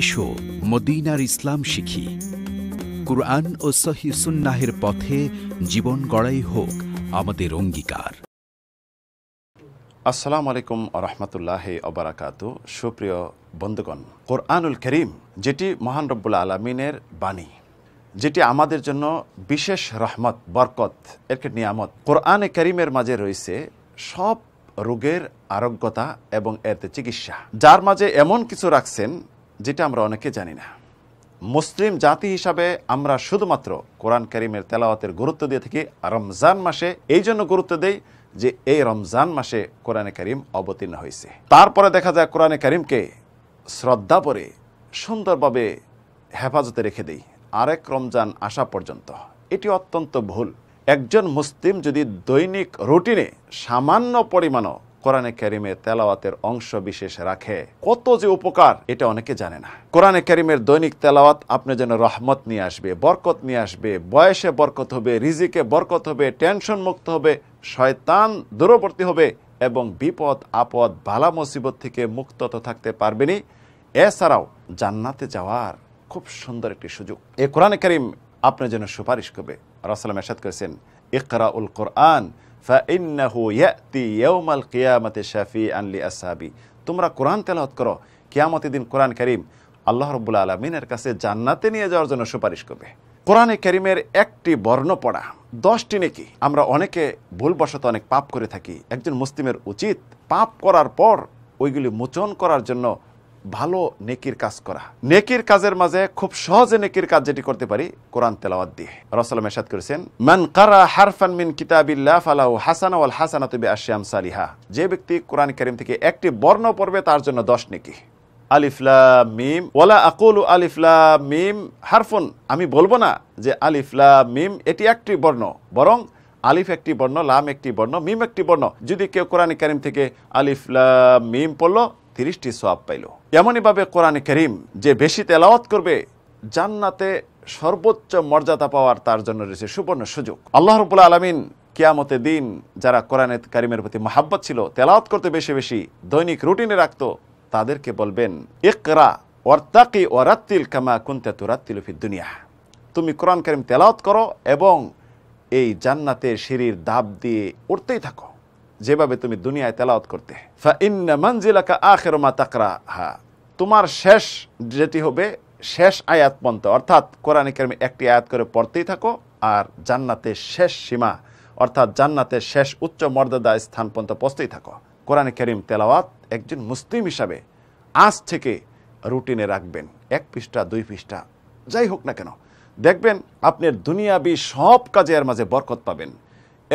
এসো মদিনার ইসলাম শিখি কুরআন ও সহি সুন্নাহের পথে জীবন গড়াই হোক আমাদের অঙ্গীকার আসসালাম আলাইকুম রহমতুল্লাহ অবরাকাত সুপ্রিয় বন্ধুগণ কোরআনুল করিম যেটি মহান রব্বুল আলমিনের বাণী যেটি আমাদের জন্য বিশেষ রহমত বরকত এরকে নিয়ামত কোরআনে করিমের মাঝে রয়েছে সব রোগের আরোগ্যতা এবং এতে চিকিৎসা যার মাঝে এমন কিছু রাখছেন যেটা আমরা অনেকে জানি না মুসলিম জাতি হিসাবে আমরা শুধুমাত্র কোরআন করিমের তেলাওয়াতের গুরুত্ব দিয়ে থাকি রমজান মাসে এই জন্য গুরুত্ব দেই যে এই রমজান মাসে কোরআনে করিম অবতীর্ণ হয়েছে তারপরে দেখা যায় কোরআনে করিমকে শ্রদ্ধা পরে সুন্দরভাবে হেফাজতে রেখে দেই আরেক রমজান আসা পর্যন্ত এটি অত্যন্ত ভুল একজন মুসলিম যদি দৈনিক রুটিনে সামান্য পরিমাণও কোরআনে ক্যারিমের তেলাওয়াতের অংশ বিশেষ রাখে কত যে উপকার এটা অনেকে জানে না কোরআনে ক্যারিমের দৈনিক তেলাওয়াত আপনি যেন রহমত নিয়ে আসবে বরকত নিয়ে আসবে বয়সে বরকত হবে রিজিকে বরকত হবে টেনশন মুক্ত হবে শয়তান দূরবর্তী হবে এবং বিপদ আপদ বালা মুসিবত থেকে মুক্ত থাকতে পারবেনি এছাড়াও জান্নাতে যাওয়ার খুব সুন্দর একটি সুযোগ এ কোরআনে ক্যারিম আপনার জন্য সুপারিশ করবে রাসালাম এসাদ করেছেন ইকরা উল কোরআন ফাইন্নাহু ইয়াতি ইয়াউমাল কিয়ামাতে শাফি তোমরা কোরআন তেলাওয়াত করো কিয়ামতের দিন কোরআন করিম আল্লাহ রব্বুল আলমিনের কাছে জান্নাতে নিয়ে যাওয়ার জন্য সুপারিশ করবে কোরআনে করিমের একটি বর্ণ পড়া দশটি নাকি আমরা অনেকে ভুলবশত অনেক পাপ করে থাকি একজন মুসলিমের উচিত পাপ করার পর ওইগুলি মোচন করার জন্য ভালো নেকির কাজ করা নেকির কাজের মাঝে খুব সহজে নেকির কাজ যেটি করতে পারি কোরআন তেলাওয়াত দিয়ে রসালাম এসাদ করেছেন মান কারা হারফান মিন কিতাবিল্লা ফালাহু হাসান ওয়াল হাসানা তুবি আশিয়াম সালিহা যে ব্যক্তি কোরআন করিম থেকে একটি বর্ণ পড়বে তার জন্য দশ নেকি আলিফলাম মিম ওলা আকুলু আলিফলা মিম হারফুন আমি বলবো না যে আলিফলা মিম এটি একটি বর্ণ বরং আলিফ একটি বর্ণ লাম একটি বর্ণ মিম একটি বর্ণ যদি কেউ কোরআন করিম থেকে আলিফলা মিম পড়লো তিরিশটি সোয়াব পাইল এমনইভাবে কোরআনে করিম যে বেশি তেলাওয়াত করবে জান্নাতে সর্বোচ্চ মর্যাদা পাওয়ার তার জন্য রয়েছে সুবর্ণ সুযোগ আল্লাহ রবুল্লা আলমিন কিয়ামতে দিন যারা কোরআনে কারিমের প্রতি মহাব্বত ছিল তেলাওয়াত করতে বেশি বেশি দৈনিক রুটিনে রাখত তাদেরকে বলবেন একরা ওয়ার্তাকি অরাত্তিল কামা কুন্তে তুরাত্তিল ফি দুনিয়া তুমি কোরআন কারিম তেলাওয়াত করো এবং এই জান্নাতের সিঁড়ির দাব দিয়ে উঠতেই থাকো যেভাবে তুমি দুনিয়ায় তেলাওত করতে ফা ইন্না মঞ্জিলাকা আখের মা তাকরা হা তোমার শেষ যেটি হবে শেষ আয়াত পন্ত অর্থাৎ কোরআনে কেরমে একটি আয়াত করে পড়তেই থাকো আর জান্নাতের শেষ সীমা অর্থাৎ জান্নাতের শেষ উচ্চ মর্যাদা স্থান পর্যন্ত পৌঁছতেই থাকো কোরআনে কেরিম তেলাওয়াত একজন মুসলিম হিসাবে আজ থেকে রুটিনে রাখবেন এক পৃষ্ঠা দুই পৃষ্ঠা যাই হোক না কেন দেখবেন আপনার দুনিয়াবি সব কাজে মাঝে বরকত পাবেন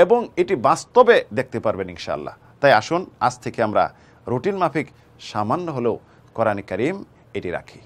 এবং এটি বাস্তবে দেখতে পারবেন ইনশাআল্লাহ তাই আসুন আজ থেকে আমরা রুটিন মাফিক সামান্য হলেও কোরআন করিম এটি রাখি